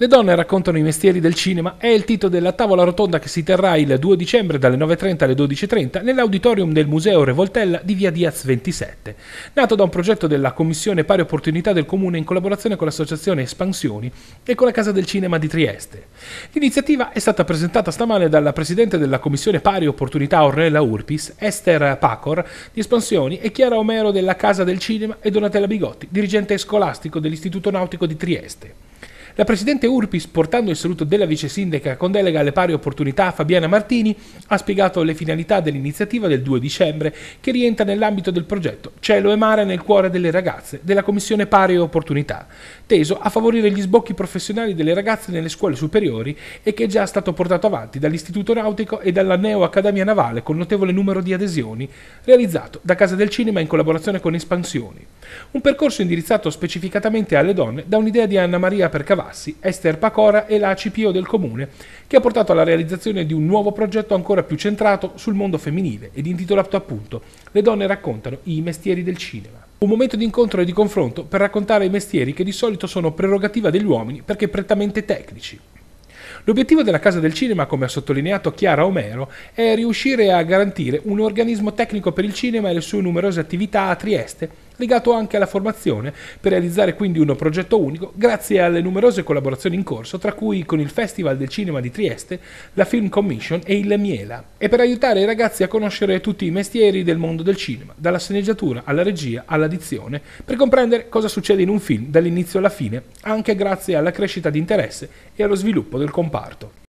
Le donne raccontano i mestieri del cinema è il titolo della tavola rotonda che si terrà il 2 dicembre dalle 9.30 alle 12.30 nell'auditorium del Museo Revoltella di via Diaz 27, nato da un progetto della Commissione Pari Opportunità del Comune in collaborazione con l'Associazione Espansioni e con la Casa del Cinema di Trieste. L'iniziativa è stata presentata stamane dalla Presidente della Commissione Pari Opportunità Orrella Urpis, Esther Pacor di Espansioni e Chiara Omero della Casa del Cinema e Donatella Bigotti, dirigente scolastico dell'Istituto Nautico di Trieste. La Presidente Urpis, portando il saluto della Vice Sindaca con delega alle pari opportunità Fabiana Martini, ha spiegato le finalità dell'iniziativa del 2 dicembre che rientra nell'ambito del progetto Cielo e Mare nel cuore delle ragazze della Commissione Pari Opportunità, teso a favorire gli sbocchi professionali delle ragazze nelle scuole superiori e che è già stato portato avanti dall'Istituto Nautico e dalla Neo Accademia Navale con notevole numero di adesioni, realizzato da Casa del Cinema in collaborazione con Espansioni. Un percorso indirizzato specificatamente alle donne da un'idea di Anna Maria Percavassi, Esther Pacora e la CPO del Comune, che ha portato alla realizzazione di un nuovo progetto ancora più centrato sul mondo femminile ed intitolato appunto Le donne raccontano i mestieri del cinema. Un momento di incontro e di confronto per raccontare i mestieri che di solito sono prerogativa degli uomini perché prettamente tecnici. L'obiettivo della Casa del Cinema, come ha sottolineato Chiara Omero, è riuscire a garantire un organismo tecnico per il cinema e le sue numerose attività a Trieste legato anche alla formazione, per realizzare quindi un progetto unico grazie alle numerose collaborazioni in corso, tra cui con il Festival del Cinema di Trieste, la Film Commission e il Miela, e per aiutare i ragazzi a conoscere tutti i mestieri del mondo del cinema, dalla sceneggiatura alla regia all'addizione, per comprendere cosa succede in un film dall'inizio alla fine, anche grazie alla crescita di interesse e allo sviluppo del comparto.